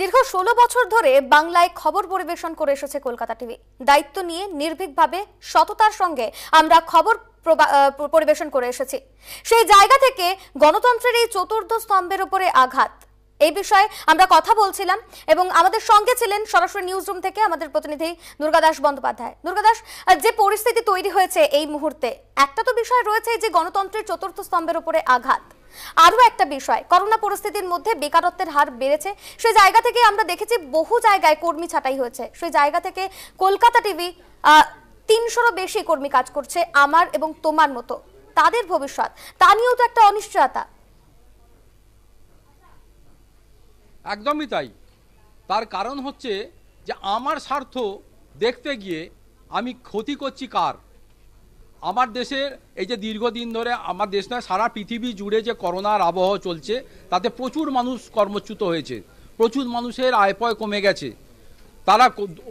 দীর্ঘ ষোলো বছর ধরে বাংলায় খবর পরিবেশন করে এসেছে কলকাতা টিভি দায়িত্ব নিয়ে নির্ভীকভাবে সততার সঙ্গে আমরা খবর পরিবেশন করে এসেছি সেই জায়গা থেকে গণতন্ত্রের এই চতুর্থ স্তম্ভের উপরে আঘাত এই বিষয়ে আমরা কথা বলছিলাম এবং আমাদের সঙ্গে ছিলেন সরাসরি নিউজ রুম থেকে আমাদের প্রতিনিধি দুর্গাদাস বন্দ্যোপাধ্যায় দুর্গাদাস যে পরিস্থিতি তৈরি হয়েছে এই মুহূর্তে একটা তো বিষয় রয়েছে যে গণতন্ত্রের চতুর্থ স্তম্ভের উপরে আঘাত আরও একটা বিষয় করোনা পরিস্থিতির মধ্যে বেকারত্বের হার বেড়েছে সেই জায়গা থেকে আমরা দেখেছি বহু জায়গায় কর্মী ছাঁটাই হয়েছে সেই জায়গা থেকে কলকাতা টিভি তিনশোরও বেশি কর্মী কাজ করছে আমার এবং তোমার মতো তাদের ভবিষ্যৎ তা নিয়েও তো একটা অনিশ্চয়তা একদমই তাই তার কারণ হচ্ছে যে আমার স্বার্থ দেখতে গিয়ে আমি ক্ষতি করছি কার আমার দেশের এই যে দীর্ঘদিন ধরে আমার দেশ নয় সারা পৃথিবী জুড়ে যে করোনার আবহ চলছে তাতে প্রচুর মানুষ কর্মচ্যুত হয়েছে প্রচুর মানুষের আয়পয় কমে গেছে তারা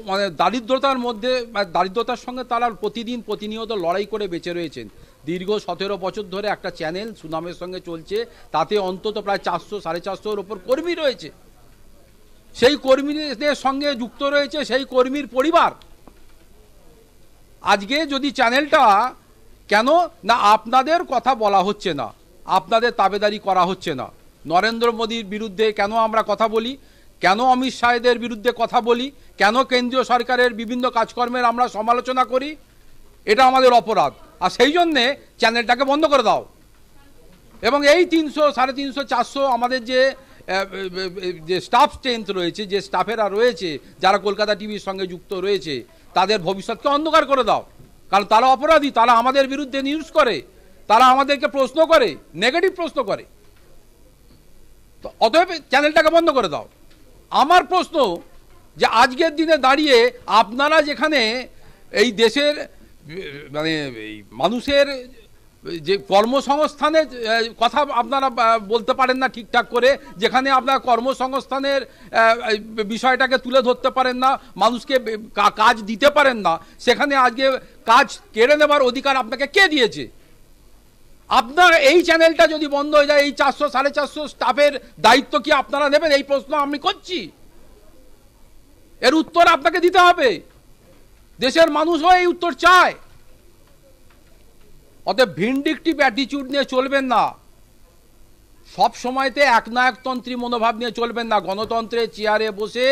মানে দারিদ্রতার মধ্যে মানে দারিদ্রতার সঙ্গে তারা প্রতিদিন প্রতিনিয়ত লড়াই করে বেঁচে রয়েছেন দীর্ঘ সতেরো বছর ধরে একটা চ্যানেল সুনামের সঙ্গে চলছে তাতে অন্তত প্রায় চারশো সাড়ে চারশোর ওপর কর্মী রয়েছে সেই কর্মীদের সঙ্গে যুক্ত রয়েছে সেই কর্মীর পরিবার আজকে যদি চ্যানেলটা কেন না আপনাদের কথা বলা হচ্ছে না আপনাদের তাবেদারি করা হচ্ছে না নরেন্দ্র মোদীর বিরুদ্ধে কেন আমরা কথা বলি কেন অমিত শাহেদের বিরুদ্ধে কথা বলি কেন কেন্দ্রীয় সরকারের বিভিন্ন কাজকর্মের আমরা সমালোচনা করি এটা আমাদের অপরাধ আর সেই জন্যে চ্যানেলটাকে বন্ধ করে দাও এবং এই তিনশো সাড়ে তিনশো চারশো আমাদের যে যে স্টাফ স্ট্রেংথ রয়েছে যে স্টাফেরা রয়েছে যারা কলকাতা টিভির সঙ্গে যুক্ত রয়েছে তাদের ভবিষ্যৎকে অন্ধকার করে দাও কারণ তারা অপরাধী তারা আমাদের বিরুদ্ধে নিউজ করে তারা আমাদেরকে প্রশ্ন করে নেগেটিভ প্রশ্ন করে তো অতএব চ্যানেলটাকে বন্ধ করে দাও আমার প্রশ্ন যে আজকের দিনে দাঁড়িয়ে আপনারা যেখানে এই দেশের মানে মানুষের যে কর্মসংস্থানের কথা আপনারা বলতে পারেন না ঠিকঠাক করে যেখানে আপনারা কর্মসংস্থানের বিষয়টাকে তুলে ধরতে পারেন না মানুষকে কাজ দিতে পারেন না সেখানে আজকে কাজ কেড়ে নেবার অধিকার আপনাকে কে দিয়েছে আপনার এই চ্যানেলটা যদি বন্ধ হয়ে যায় এই চারশো সাড়ে চারশো স্টাফের দায়িত্ব কি আপনারা নেবেন এই প্রশ্ন আমি করছি এর উত্তর আপনাকে দিতে হবে দেশের মানুষও এই উত্তর চায় অতএব ভিন্ডিকটিভ অ্যাটিচিউড নিয়ে চলবেন না সব সময়তে একনায়কতন্ত্রী মনোভাব নিয়ে চলবেন না গণতন্ত্রের চেয়ারে বসে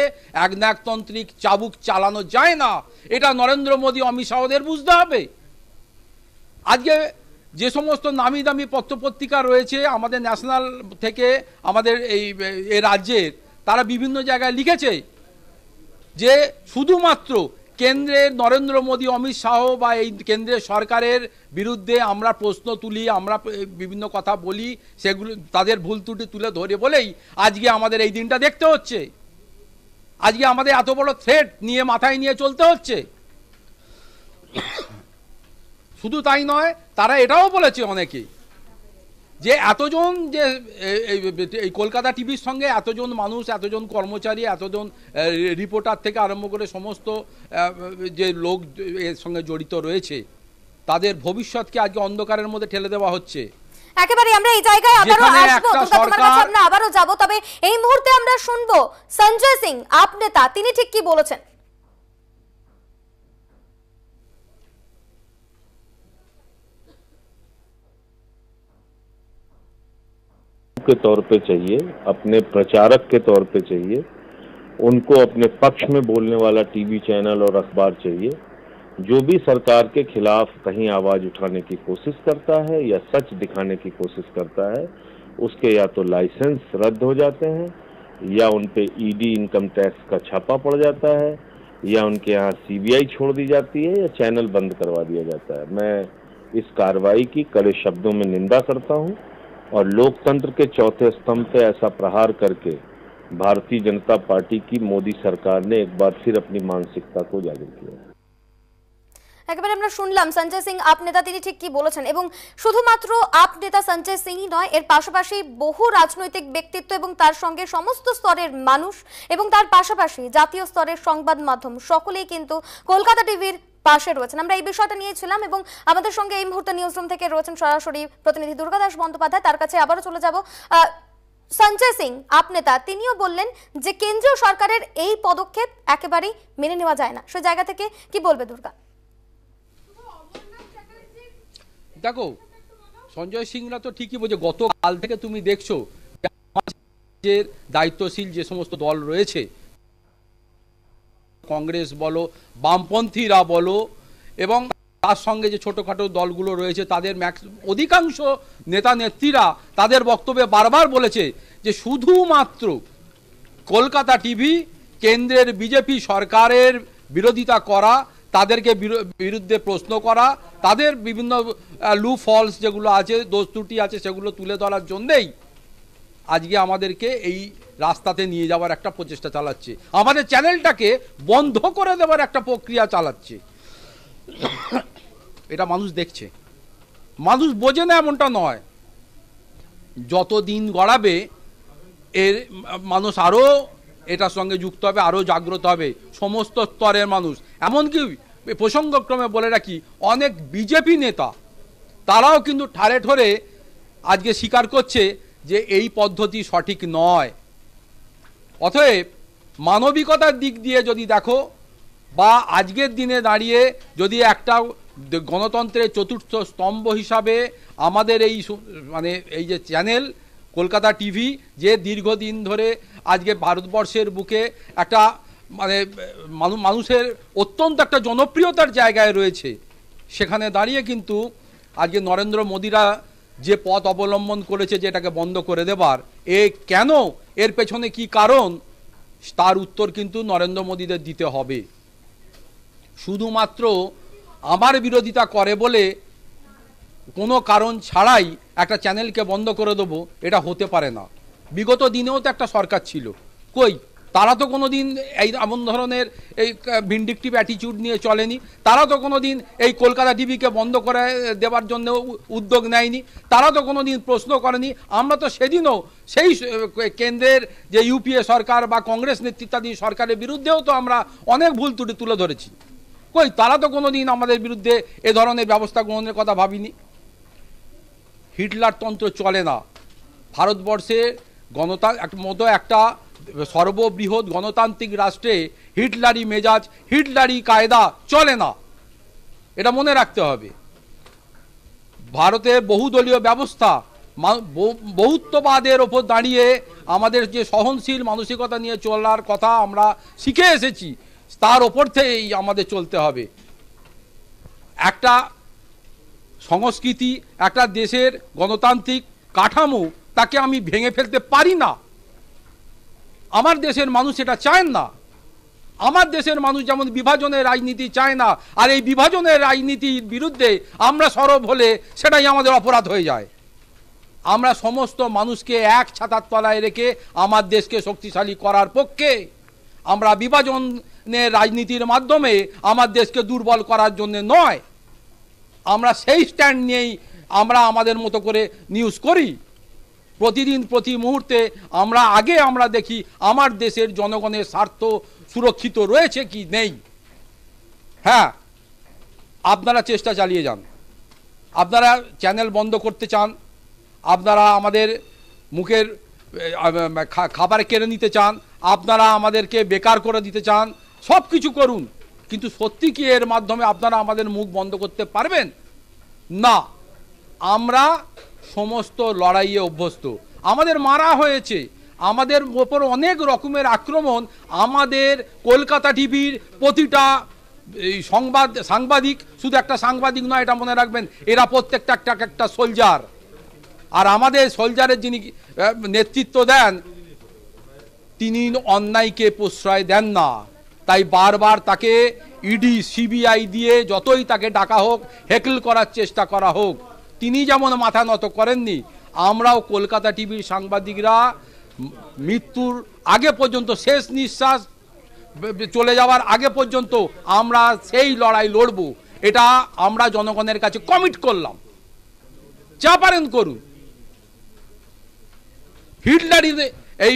একনায়কতন্ত্রিক চাবুক চালানো যায় না এটা নরেন্দ্র মোদী অমিত শাহদের বুঝতে হবে আজকে যে সমস্ত নামি দামি পত্রপত্রিকা রয়েছে আমাদের ন্যাশনাল থেকে আমাদের এই রাজ্যের তারা বিভিন্ন জায়গায় লিখেছে যে শুধুমাত্র কেন্দ্রের নরেন্দ্র মোদী অমিত শাহ বা এই কেন্দ্রের সরকারের বিরুদ্ধে আমরা প্রশ্ন তুলি আমরা বিভিন্ন কথা বলি সেগুলো তাদের ভুল ত্রুটি তুলে ধরে বলেই আজকে আমাদের এই দিনটা দেখতে হচ্ছে আজকে আমাদের এত বড় থ্রেট নিয়ে মাথায় নিয়ে চলতে হচ্ছে শুধু তাই নয় তারা এটাও বলেছে অনেকেই যে এতজন যে এই কলকাতা টিভির সঙ্গে এতজন মানুষ এতজন কর্মচারী এতজন রিপোর্টার থেকে আরম্ভ করে সমস্ত যে লোক এর সঙ্গে জড়িত রয়েছে তাদের ভবিষ্যৎকে আজকে অন্ধকারের মধ্যে ঠেলে দেওয়া হচ্ছে একেবারে আমরা এই জায়গায় আবারও আসবো আবারও যাব তবে এই মুহূর্তে আমরা শুনবো সঞ্জয় সিং আপনি তা তিনি ঠিক কি বলেছেন के तौर पे चाहिए अपने प्रचारक के तौर पे चाहिए उनको अपने पक्ष में बोलने वाला टीवी चैनल और अखबार चाहिए जो भी सरकार के खिलाफ कहीं आवाज़ उठाने की कोशिश करता है या सच दिखाने की कोशिश करता है उसके या तो लाइसेंस रद्द हो जाते हैं या उन पर ईडी इनकम टैक्स का छापा पड़ जाता है या उनके यहाँ सीबीआई छोड़ दी जाती है या चैनल बंद करवा दिया जाता है मैं इस कार्रवाई की कड़े शब्दों में निंदा करता हूँ और लोकतंत्र के चौथे स्तंभ पे ऐसा प्रहार करके भारतीय जनता पार्टी की मोदी सरकार ने एक बार फिर अपनी मानसिकता को जाहिर किया একেবারে আমরা শুনলাম সঞ্জয় সিং আপ নেতা তিনি ঠিক কি বলেছেন এবং শুধুমাত্র আপ নেতা সঞ্জয় সিংই নয় এর পাশাপাশি বহু রাজনৈতিক ব্যক্তিত্ব এবং তার সঙ্গে সমস্ত স্তরের মানুষ এবং তার পাশাপাশি জাতীয় স্তরের সংবাদ মাধ্যম সকলেই কিন্তু কলকাতা টিভির পাশে রয়েছেন আমরা এই বিষয়টা নিয়েছিলাম এবং আমাদের সঙ্গে এই মুহূর্তে রুম থেকে রয়েছেন সরাসরি প্রতিনিধি দুর্গাদাস বন্দ্যোপাধ্যায় তার কাছে আবারও চলে যাব সঞ্জয় সিং আপ নেতা তিনিও বললেন যে কেন্দ্রীয় সরকারের এই পদক্ষেপ একেবারেই মেনে নেওয়া যায় না সে জায়গা থেকে কি বলবে দুর্গা দেখো সঞ্জয় না তো ঠিকই বলছে গতকাল থেকে তুমি দেখছো যে দায়িত্বশীল যে সমস্ত দল রয়েছে কংগ্রেস বলো বামপন্থীরা বলো এবং তার সঙ্গে যে ছোটোখাটো দলগুলো রয়েছে তাদের ম্যাক্স অধিকাংশ নেতা নেত্রীরা তাদের বক্তব্যে বারবার বলেছে যে শুধুমাত্র কলকাতা টিভি কেন্দ্রের বিজেপি সরকারের বিরোধিতা করা তাদেরকে বিরুদ্ধে প্রশ্ন করা তাদের বিভিন্ন লু ফলস যেগুলো আছে দোষ আছে সেগুলো তুলে ধরার জন্যেই আজকে আমাদেরকে এই রাস্তাতে নিয়ে যাওয়ার একটা প্রচেষ্টা চালাচ্ছে আমাদের চ্যানেলটাকে বন্ধ করে দেওয়ার একটা প্রক্রিয়া চালাচ্ছে এটা মানুষ দেখছে মানুষ বোঝে না এমনটা নয় যত দিন গড়াবে এর মানুষ আরও এটার সঙ্গে যুক্ত হবে আরও জাগ্রত হবে সমস্ত স্তরের মানুষ এমনকি প্রসঙ্গক্রমে বলে রাখি অনেক বিজেপি নেতা তারাও কিন্তু ঠারে ঠরে আজকে স্বীকার করছে যে এই পদ্ধতি সঠিক নয় অতএব মানবিকতার দিক দিয়ে যদি দেখো বা আজকের দিনে দাঁড়িয়ে যদি একটা গণতন্ত্রের চতুর্থ স্তম্ভ হিসাবে আমাদের এই মানে এই যে চ্যানেল কলকাতা টিভি যে দীর্ঘদিন ধরে আজকে ভারতবর্ষের বুকে একটা মানে মানুষের অত্যন্ত একটা জনপ্রিয়তার জায়গায় রয়েছে সেখানে দাঁড়িয়ে কিন্তু আজকে নরেন্দ্র মোদীরা যে পথ অবলম্বন করেছে যে এটাকে বন্ধ করে দেবার এ কেন এর পেছনে কি কারণ তার উত্তর কিন্তু নরেন্দ্র মোদীদের দিতে হবে শুধুমাত্র আমার বিরোধিতা করে বলে কোনো কারণ ছাড়াই একটা চ্যানেলকে বন্ধ করে দেবো এটা হতে পারে না বিগত দিনেও তো একটা সরকার ছিল কই তারা তো কোনো দিন এই এমন ধরনের এই ভিন্ডিকটিভ অ্যাটিচিউড নিয়ে চলেনি তারা তো কোনো দিন এই কলকাতা টিভিকে বন্ধ করে দেওয়ার জন্য উদ্যোগ নেয়নি তারা তো কোনো দিন প্রশ্ন করেনি আমরা তো সেদিনও সেই কেন্দ্রের যে ইউপিএ সরকার বা কংগ্রেস নেতৃত্বাধীন সরকারের বিরুদ্ধেও তো আমরা অনেক ভুল ত্রুটি তুলে ধরেছি কই তারা তো কোনো দিন আমাদের বিরুদ্ধে এ ধরনের ব্যবস্থা গ্রহণের কথা ভাবিনি হিটলার তন্ত্র চলে না ভারতবর্ষে গণতা মতো একটা সর্ববৃহৎ গণতান্ত্রিক রাষ্ট্রে হিটলারি মেজাজ হিটলারি কায়দা চলে না এটা মনে রাখতে হবে ভারতের বহুদলীয় ব্যবস্থা বহুত্ববাদের ওপর দাঁড়িয়ে আমাদের যে সহনশীল মানসিকতা নিয়ে চলার কথা আমরা শিখে এসেছি তার ওপর থেকেই আমাদের চলতে হবে একটা সংস্কৃতি একটা দেশের গণতান্ত্রিক কাঠামো তাকে আমি ভেঙে ফেলতে পারি না আমার দেশের মানুষ এটা চায় না আমার দেশের মানুষ যেমন বিভাজনের রাজনীতি চায় না আর এই বিভাজনের রাজনীতির বিরুদ্ধে আমরা সরব হলে সেটাই আমাদের অপরাধ হয়ে যায় আমরা সমস্ত মানুষকে এক ছাতার তলায় রেখে আমার দেশকে শক্তিশালী করার পক্ষে আমরা বিভাজনের রাজনীতির মাধ্যমে আমার দেশকে দুর্বল করার জন্য নয় আমরা সেই স্ট্যান্ড নিয়েই আমরা আমাদের মতো করে নিউজ করি প্রতিদিন প্রতি মুহূর্তে আমরা আগে আমরা দেখি আমার দেশের জনগণের স্বার্থ সুরক্ষিত রয়েছে কি নেই হ্যাঁ আপনারা চেষ্টা চালিয়ে যান আপনারা চ্যানেল বন্ধ করতে চান আপনারা আমাদের মুখের খাবার কেড়ে নিতে চান আপনারা আমাদেরকে বেকার করে দিতে চান সব কিছু করুন কিন্তু সত্যি কি এর মাধ্যমে আপনারা আমাদের মুখ বন্ধ করতে পারবেন না আমরা সমস্ত লড়াইয়ে অভ্যস্ত আমাদের মারা হয়েছে আমাদের ওপর অনেক রকমের আক্রমণ আমাদের কলকাতা টিভির প্রতিটা এই সংবাদ সাংবাদিক শুধু একটা সাংবাদিক নয় এটা মনে রাখবেন এরা প্রত্যেকটা একটা একটা সোলজার আর আমাদের সোলজারের যিনি নেতৃত্ব দেন তিনি অন্যায়কে প্রশ্রয় দেন না তাই বারবার তাকে ইডি e সিবিআই দিয়ে যতই তাকে ডাকা হোক হেকল করার চেষ্টা করা হোক তিনি যেমন মাথা নত করেননি আমরাও কলকাতা টিভির সাংবাদিকরা মৃত্যুর আগে পর্যন্ত শেষ নিঃশ্বাস চলে যাওয়ার আগে পর্যন্ত আমরা সেই লড়াই লড়ব এটা আমরা জনগণের কাছে কমিট করলাম যা পারেন করুন হিটলারি এই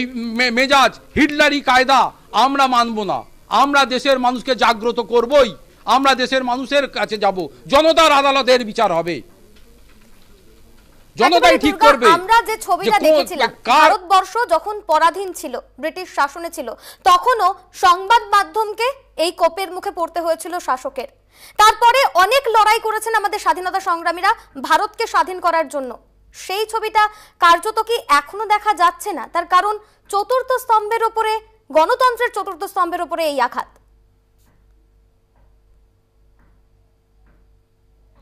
মেজাজ হিটলারি কায়দা আমরা মানব না আমরা দেশের মানুষকে জাগ্রত করবই আমরা দেশের মানুষের কাছে যাব জনতার আদালতের বিচার হবে জনতাই ঠিক করবে আমরা যে ছবিটা দেখেছিলাম ভারতবর্ষ যখন পরাধীন ছিল ব্রিটিশ শাসনে ছিল তখনও সংবাদ মাধ্যমকে এই কোপের মুখে পড়তে হয়েছিল শাসকের তারপরে অনেক লড়াই করেছেন আমাদের স্বাধীনতা সংগ্রামীরা ভারতকে স্বাধীন করার জন্য সেই ছবিটা কার্যত কি এখনো দেখা যাচ্ছে না তার কারণ চতুর্থ স্তম্ভের ওপরে গণতন্ত্রের চতুর্থ স্তম্ভের ওপরে এই আঘাত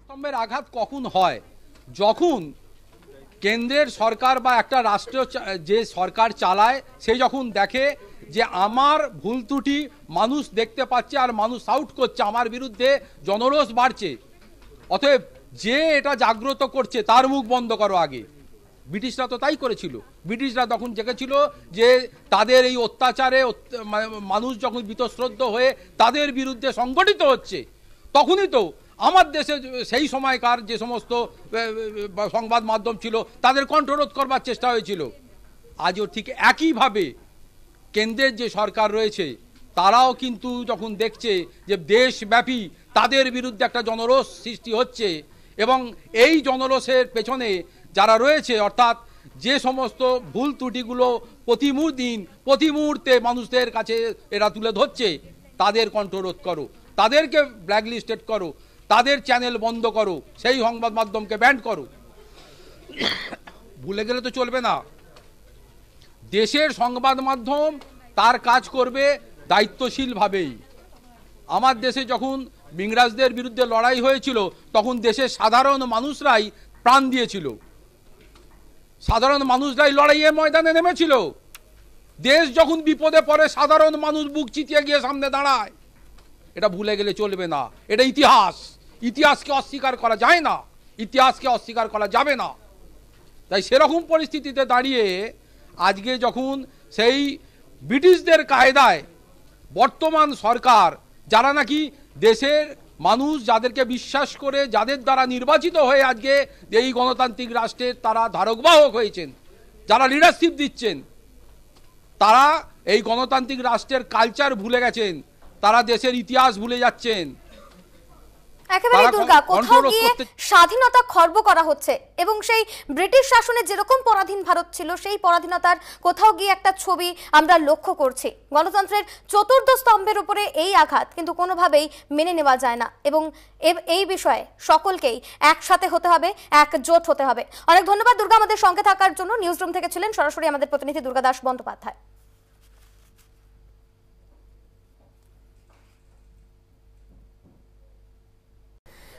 স্তম্ভের আঘাত কখন হয় যখন কেন্দ্রের সরকার বা একটা রাষ্ট্র যে সরকার চালায় সে যখন দেখে যে আমার ভুল ত্রুটি মানুষ দেখতে পাচ্ছে আর মানুষ আউট করছে আমার বিরুদ্ধে জনরোষ বাড়ছে অতএব যে এটা জাগ্রত করছে তার মুখ বন্ধ করো আগে ব্রিটিশরা তো তাই করেছিল ব্রিটিশরা তখন দেখেছিল যে তাদের এই অত্যাচারে মানুষ যখন বিতশ্রদ্ধ হয়ে তাদের বিরুদ্ধে সংগঠিত হচ্ছে তখনই তো আমার দেশে সেই সময়কার যে সমস্ত সংবাদ মাধ্যম ছিল তাদের কণ্ঠরোধ করবার চেষ্টা হয়েছিল আজও ঠিক একইভাবে কেন্দ্রের যে সরকার রয়েছে তারাও কিন্তু যখন দেখছে যে দেশব্যাপী তাদের বিরুদ্ধে একটা জনরোষ সৃষ্টি হচ্ছে এবং এই জনরোষের পেছনে যারা রয়েছে অর্থাৎ যে সমস্ত ভুল ত্রুটিগুলো প্রতি দিন প্রতি মুহূর্তে মানুষদের কাছে এরা তুলে ধরছে তাদের কণ্ঠরোধ করো তাদেরকে ব্ল্যাকলিস্টেড করো তাদের চ্যানেল বন্ধ করো সেই সংবাদ মাধ্যমকে ব্যান করো ভুলে গেলে তো চলবে না দেশের সংবাদ মাধ্যম তার কাজ করবে দায়িত্বশীলভাবেই আমার দেশে যখন ইংরাজদের বিরুদ্ধে লড়াই হয়েছিল তখন দেশের সাধারণ মানুষরাই প্রাণ দিয়েছিল সাধারণ মানুষরাই লড়াইয়ে ময়দানে নেমেছিল দেশ যখন বিপদে পড়ে সাধারণ মানুষ বুক চিতিয়ে গিয়ে সামনে দাঁড়ায় এটা ভুলে গেলে চলবে না এটা ইতিহাস ইতিহাসকে অস্বীকার করা যায় না ইতিহাসকে অস্বীকার করা যাবে না তাই সেরকম পরিস্থিতিতে দাঁড়িয়ে আজকে যখন সেই ব্রিটিশদের কায়দায় বর্তমান সরকার যারা নাকি দেশের মানুষ যাদেরকে বিশ্বাস করে যাদের দ্বারা নির্বাচিত হয়ে আজকে এই গণতান্ত্রিক রাষ্ট্রের তারা ধারকবাহক হয়েছেন যারা লিডারশিপ দিচ্ছেন তারা এই গণতান্ত্রিক রাষ্ট্রের কালচার ভুলে গেছেন তারা দেশের ইতিহাস ভুলে যাচ্ছেন একেবারে দুর্গা কোথাও গিয়ে স্বাধীনতা খর্ব করা হচ্ছে এবং সেই ব্রিটিশ শাসনে যেরকম পরাধীন ভারত ছিল সেই পরাধীনতার কোথাও গিয়ে একটা ছবি আমরা লক্ষ্য করছি গণতন্ত্রের চতুর্থ স্তম্ভের উপরে এই আঘাত কিন্তু কোনোভাবেই মেনে নেওয়া যায় না এবং এই বিষয়ে সকলকেই একসাথে হতে হবে একজোট হতে হবে অনেক ধন্যবাদ দুর্গা আমাদের সঙ্গে থাকার জন্য নিউজ রুম থেকে ছিলেন সরাসরি আমাদের প্রতিনিধি দুর্গা দাস বন্দ্যোপাধ্যায়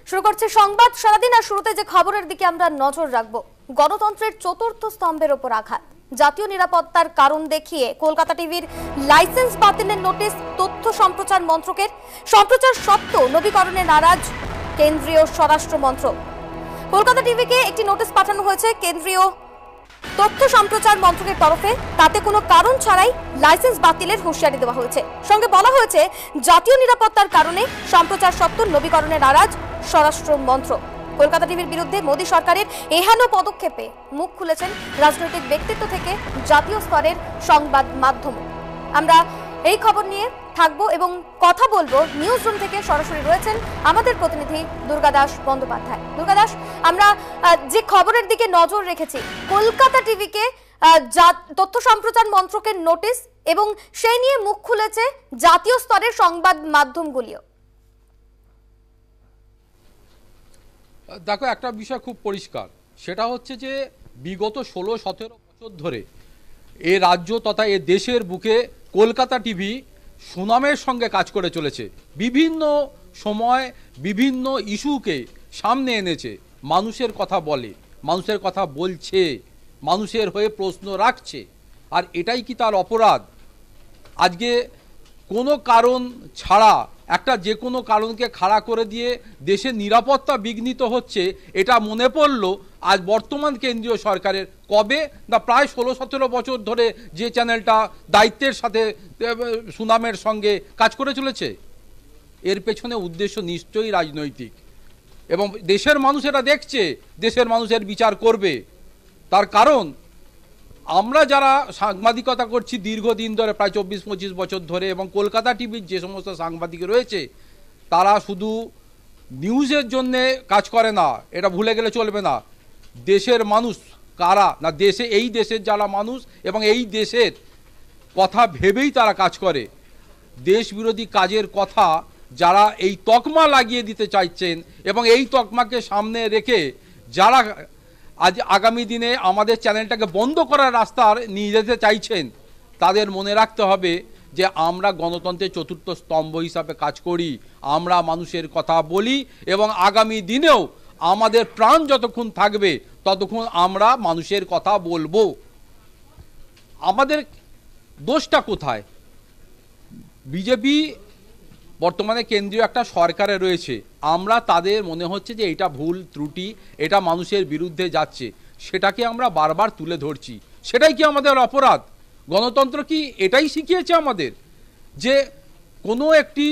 শুরু করছে সংবাদ সারাদিন আর শুরুতে যে খবরের দিকে আমরা নজর রাখবো গণতন্ত্রের চতুর্থ স্তম্ভের ওপর আঘাত জাতীয় নিরাপত্তার কারণ দেখিয়ে কলকাতা টিভির লাইসেন্স বাতিলের নোটিশ তথ্য সম্প্রচার মন্ত্রকের সম্প্রচার সত্ত্বেও নবীকরণে নারাজ কেন্দ্রীয় স্বরাষ্ট্র মন্ত্রক কলকাতা টিভিকে একটি নোটিশ পাঠানো হয়েছে কেন্দ্রীয় তথ্য সম্প্রচার মন্ত্রকের তরফে তাতে কোনো কারণ ছাড়াই লাইসেন্স বাতিলের হুঁশিয়ারি দেওয়া হয়েছে সঙ্গে বলা হয়েছে জাতীয় নিরাপত্তার কারণে সম্প্রচার সত্ত্বেও নবীকরণে নারাজ স্বরাষ্ট্র মন্ত্র কলকাতা টিভির বিরুদ্ধে মোদী সরকারের এহেন পদক্ষেপে মুখ খুলেছেন রাজনৈতিক ব্যক্তিত্ব থেকে জাতীয় স্তরের সংবাদ মাধ্যম আমরা এই খবর নিয়ে থাকবো এবং কথা বলবো নিউজ রুম থেকে সরাসরি রয়েছেন আমাদের প্রতিনিধি দুর্গাদাস বন্দ্যোপাধ্যায় দুর্গাদাস আমরা যে খবরের দিকে নজর রেখেছি কলকাতা টিভিকে তথ্য সম্প্রচার মন্ত্রকের নোটিশ এবং সেই নিয়ে মুখ খুলেছে জাতীয় স্তরের সংবাদ মাধ্যমগুলিও দেখো একটা বিষয় খুব পরিষ্কার সেটা হচ্ছে যে বিগত ষোলো সতেরো বছর ধরে এ রাজ্য তথা এ দেশের বুকে কলকাতা টিভি সুনামের সঙ্গে কাজ করে চলেছে বিভিন্ন সময় বিভিন্ন ইস্যুকে সামনে এনেছে মানুষের কথা বলে মানুষের কথা বলছে মানুষের হয়ে প্রশ্ন রাখছে আর এটাই কি তার অপরাধ আজকে কোনো কারণ ছাড়া একটা যে কোনো কারণকে খাড়া করে দিয়ে দেশের নিরাপত্তা বিঘ্নিত হচ্ছে এটা মনে পড়ল আজ বর্তমান কেন্দ্রীয় সরকারের কবে না প্রায় ষোলো সতেরো বছর ধরে যে চ্যানেলটা দায়িত্বের সাথে সুনামের সঙ্গে কাজ করে চলেছে এর পেছনে উদ্দেশ্য নিশ্চয়ই রাজনৈতিক এবং দেশের মানুষ এটা দেখছে দেশের মানুষের বিচার করবে তার কারণ আমরা যারা সাংবাদিকতা করছি দীর্ঘদিন ধরে প্রায় চব্বিশ পঁচিশ বছর ধরে এবং কলকাতা টিভির যে সমস্ত সাংবাদিক রয়েছে তারা শুধু নিউজের জন্যে কাজ করে না এটা ভুলে গেলে চলবে না দেশের মানুষ কারা না দেশে এই দেশের যারা মানুষ এবং এই দেশের কথা ভেবেই তারা কাজ করে দেশ বিরোধী কাজের কথা যারা এই তকমা লাগিয়ে দিতে চাইছেন এবং এই তকমাকে সামনে রেখে যারা আজ আগামী দিনে আমাদের চ্যানেলটাকে বন্ধ করার রাস্তার নিয়ে যেতে চাইছেন তাদের মনে রাখতে হবে যে আমরা গণতন্ত্রের চতুর্থ স্তম্ভ হিসাবে কাজ করি আমরা মানুষের কথা বলি এবং আগামী দিনেও আমাদের প্রাণ যতক্ষণ থাকবে ততক্ষণ আমরা মানুষের কথা বলবো আমাদের দোষটা কোথায় বিজেপি বর্তমানে কেন্দ্রীয় একটা সরকারে রয়েছে আমরা তাদের মনে হচ্ছে যে এটা ভুল ত্রুটি এটা মানুষের বিরুদ্ধে যাচ্ছে সেটাকে আমরা বারবার তুলে ধরছি সেটাই কি আমাদের অপরাধ গণতন্ত্র কি এটাই শিখিয়েছে আমাদের যে কোনো একটি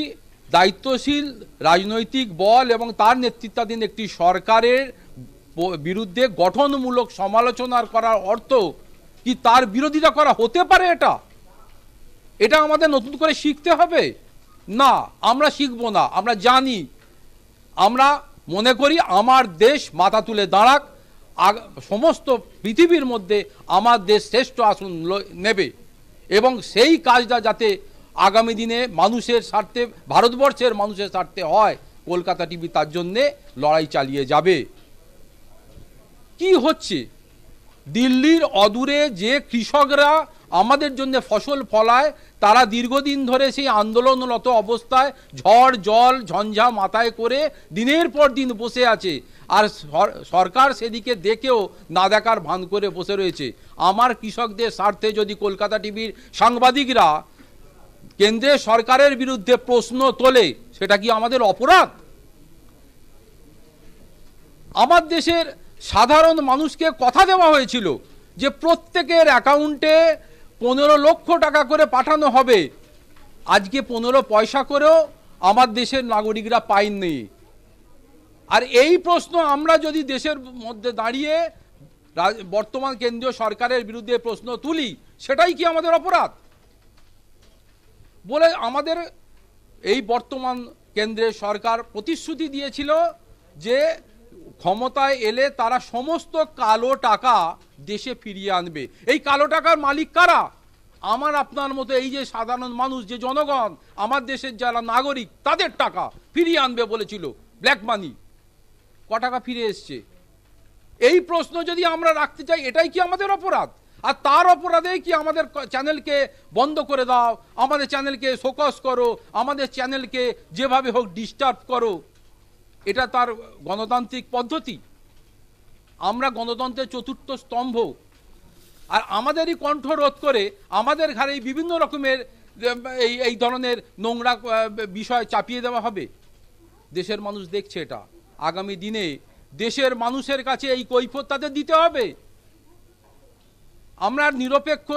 দায়িত্বশীল রাজনৈতিক বল এবং তার নেতৃত্বাধীন একটি সরকারের বিরুদ্ধে গঠনমূলক সমালোচনার করার অর্থ কি তার বিরোধিতা করা হতে পারে এটা এটা আমাদের নতুন করে শিখতে হবে না আমরা শিখবো না আমরা জানি আমরা মনে করি আমার দেশ মাথা তুলে দাঁড়াক সমস্ত পৃথিবীর মধ্যে আমার দেশ শ্রেষ্ঠ আসন নেবে এবং সেই কাজটা যাতে আগামী দিনে মানুষের স্বার্থে ভারতবর্ষের মানুষের স্বার্থে হয় কলকাতা টিভি তার জন্যে লড়াই চালিয়ে যাবে কি হচ্ছে দিল্লির অদূরে যে কৃষকরা আমাদের জন্য ফসল ফলায় তারা দীর্ঘদিন ধরে সেই আন্দোলনরত অবস্থায় ঝড় জল ঝঞ্ঝা মাথায় করে দিনের পর দিন বসে আছে আর সরকার সেদিকে দেখেও না দেখার ভান করে বসে রয়েছে আমার কৃষকদের স্বার্থে যদি কলকাতা টিভির সাংবাদিকরা কেন্দ্রের সরকারের বিরুদ্ধে প্রশ্ন তোলে সেটা কি আমাদের অপরাধ আমার দেশের সাধারণ মানুষকে কথা দেওয়া হয়েছিল যে প্রত্যেকের অ্যাকাউন্টে পনেরো লক্ষ টাকা করে পাঠানো হবে আজকে পনেরো পয়সা করেও আমার দেশের নাগরিকরা পায়নি আর এই প্রশ্ন আমরা যদি দেশের মধ্যে দাঁড়িয়ে বর্তমান কেন্দ্রীয় সরকারের বিরুদ্ধে প্রশ্ন তুলি সেটাই কি আমাদের অপরাধ বলে আমাদের এই বর্তমান কেন্দ্রের সরকার প্রতিশ্রুতি দিয়েছিল যে ক্ষমতায় এলে তারা সমস্ত কালো টাকা দেশে ফিরিয়ে আনবে এই কালো টাকার মালিক কারা আমার আপনার মতো এই যে সাধারণ মানুষ যে জনগণ আমার দেশের যারা নাগরিক তাদের টাকা ফিরিয়ে আনবে বলেছিল ব্ল্যাক মানি ক টাকা ফিরে এসছে এই প্রশ্ন যদি আমরা রাখতে চাই এটাই কি আমাদের অপরাধ আর তার অপরাধে কি আমাদের চ্যানেলকে বন্ধ করে দাও আমাদের চ্যানেলকে ফোকাস করো আমাদের চ্যানেলকে যেভাবে হোক ডিস্টার্ব করো এটা তার গণতান্ত্রিক পদ্ধতি আমরা গণতন্ত্রের চতুর্থ স্তম্ভ আর আমাদেরই কণ্ঠ রোধ করে আমাদের ঘরে বিভিন্ন রকমের এই এই ধরনের নোংরা বিষয় চাপিয়ে দেওয়া হবে দেশের মানুষ দেখছে এটা আগামী দিনে দেশের মানুষের কাছে এই কৈফত তাদের দিতে হবে আমরা নিরপেক্ষ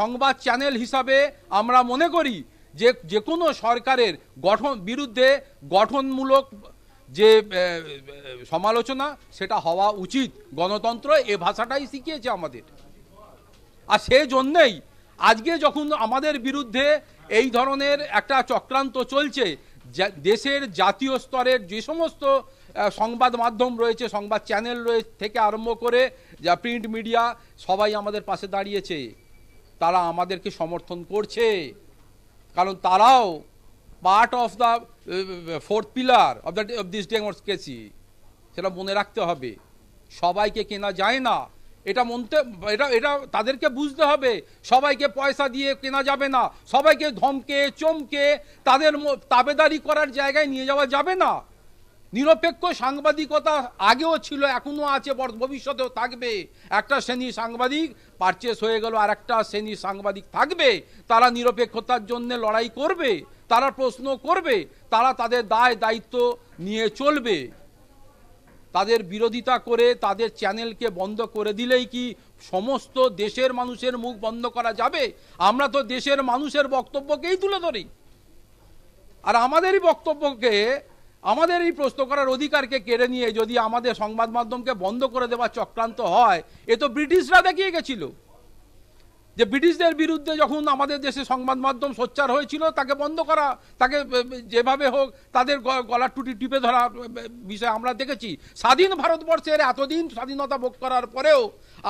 সংবাদ চ্যানেল হিসাবে আমরা মনে করি যে যে কোনো সরকারের গঠন বিরুদ্ধে গঠনমূলক যে সমালোচনা সেটা হওয়া উচিত গণতন্ত্র এ ভাষাটাই শিখিয়েছে আমাদের আর সেই জন্যেই আজকে যখন আমাদের বিরুদ্ধে এই ধরনের একটা চক্রান্ত চলছে দেশের জাতীয় স্তরের যে সমস্ত সংবাদ মাধ্যম রয়েছে সংবাদ চ্যানেল রয়েছে থেকে আরম্ভ করে যা প্রিন্ট মিডিয়া সবাই আমাদের পাশে দাঁড়িয়েছে তারা আমাদেরকে সমর্থন করছে কারণ তারাও part of the fourth pillar of the of this democracy সেটা মনে রাখতে হবে সবাইকে কেনা যায় না এটা মনতে এটা এটা তাদেরকে বুঝতে হবে সবাইকে পয়সা দিয়ে কেনা যাবে না সবাইকে ধমকে চমকে তাদের তাবেদারি করার জায়গায় নিয়ে যাওয়া যাবে না নিরপেক্ষ সাংবাদিকতা আগেও ছিল এখনও আছে ভবিষ্যতেও থাকবে একটা শ্রেণী সাংবাদিক পারচেস হয়ে গেল আর একটা শ্রেণীর সাংবাদিক থাকবে তারা নিরপেক্ষতার জন্য লড়াই করবে তারা প্রশ্ন করবে তারা তাদের দায় দায়িত্ব নিয়ে চলবে তাদের বিরোধিতা করে তাদের চ্যানেলকে বন্ধ করে দিলেই কি সমস্ত দেশের মানুষের মুখ বন্ধ করা যাবে আমরা তো দেশের মানুষের বক্তব্যকেই তুলে ধরি আর আমাদেরই বক্তব্যকে আমাদের এই প্রশ্ন করার অধিকারকে কেড়ে নিয়ে যদি আমাদের সংবাদ মাধ্যমকে বন্ধ করে দেওয়ার চক্রান্ত হয় এ তো ব্রিটিশরা দেখিয়ে গেছিল যে ব্রিটিশদের বিরুদ্ধে যখন আমাদের দেশে সংবাদ মাধ্যম সোচ্চার হয়েছিল তাকে বন্ধ করা তাকে যেভাবে হোক তাদের গলার টুটি টিপে ধরা বিষয় আমরা দেখেছি স্বাধীন ভারতবর্ষের এতদিন স্বাধীনতা ভোগ করার পরেও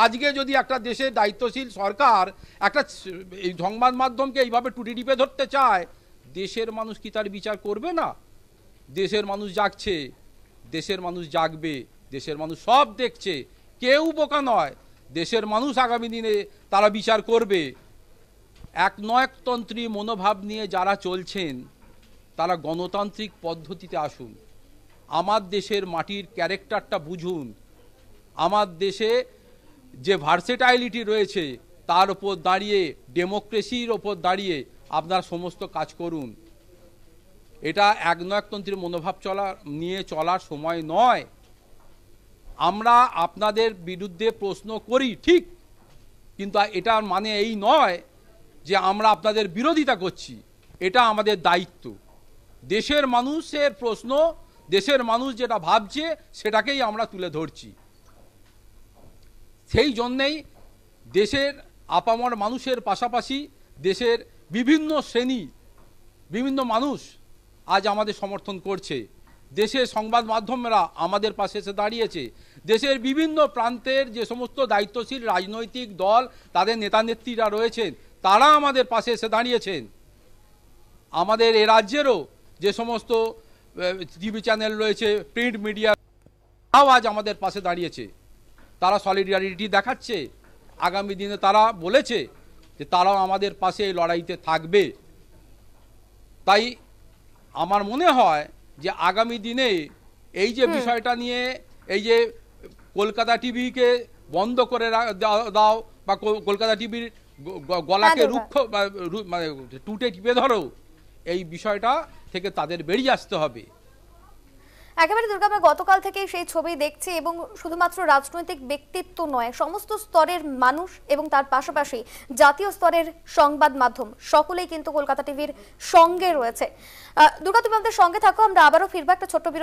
আজকে যদি একটা দেশের দায়িত্বশীল সরকার একটা এই সংবাদ মাধ্যমকে এইভাবে টুটি টিপে ধরতে চায় দেশের মানুষ কি তার বিচার করবে না দেশের মানুষ জাগছে দেশের মানুষ জাগবে দেশের মানুষ সব দেখছে কেউ বোকা নয় দেশের মানুষ আগামী দিনে তারা বিচার করবে এক নয়কতন্ত্রী মনোভাব নিয়ে যারা চলছেন তারা গণতান্ত্রিক পদ্ধতিতে আসুন আমার দেশের মাটির ক্যারেক্টারটা বুঝুন আমার দেশে যে ভার্সেটাইলিটি রয়েছে তার ওপর দাঁড়িয়ে ডেমোক্রেসির ওপর দাঁড়িয়ে আপনার সমস্ত কাজ করুন এটা এক নয়কতন্ত্রীর মনোভাব চলা নিয়ে চলার সময় নয় আমরা আপনাদের বিরুদ্ধে প্রশ্ন করি ঠিক কিন্তু এটার মানে এই নয় যে আমরা আপনাদের বিরোধিতা করছি এটা আমাদের দায়িত্ব দেশের মানুষের প্রশ্ন দেশের মানুষ যেটা ভাবছে সেটাকেই আমরা তুলে ধরছি সেই জন্যেই দেশের আপামর মানুষের পাশাপাশি দেশের বিভিন্ন শ্রেণী বিভিন্ন মানুষ আজ আমাদের সমর্থন করছে দেশের সংবাদ মাধ্যমেরা আমাদের পাশে এসে দাঁড়িয়েছে দেশের বিভিন্ন প্রান্তের যে সমস্ত দায়িত্বশীল রাজনৈতিক দল তাদের নেতানেত্রীরা রয়েছেন তারা আমাদের পাশে এসে দাঁড়িয়েছেন আমাদের এ রাজ্যেরও যে সমস্ত টিভি চ্যানেল রয়েছে প্রিন্ট মিডিয়া তাও আজ আমাদের পাশে দাঁড়িয়েছে তারা সলিডারিটি দেখাচ্ছে আগামী দিনে তারা বলেছে যে তারাও আমাদের পাশে এই লড়াইতে থাকবে তাই আমার মনে হয় যে আগামী দিনে এই যে বিষয়টা নিয়ে এই যে কলকাতা টিভিকে বন্ধ করে দাও বা কলকাতা টিভির গলাকে রুক্ষ মানে টুটে টিপে ধরো এই বিষয়টা থেকে তাদের বেরিয়ে আসতে হবে একেবারে দুর্গা আমরা গতকাল থেকে সেই ছবি দেখছি এবং শুধুমাত্র রাজনৈতিক ব্যক্তিত্ব নয় সমস্ত স্তরের মানুষ এবং তার পাশাপাশি জাতীয় স্তরের সংবাদ মাধ্যম সকলেই কিন্তু কলকাতা টিভির সঙ্গে রয়েছে দুর্গা তুমি আমাদের সঙ্গে থাকো আমরা আবারও ফিরবো একটা ছোট্ট বিরতি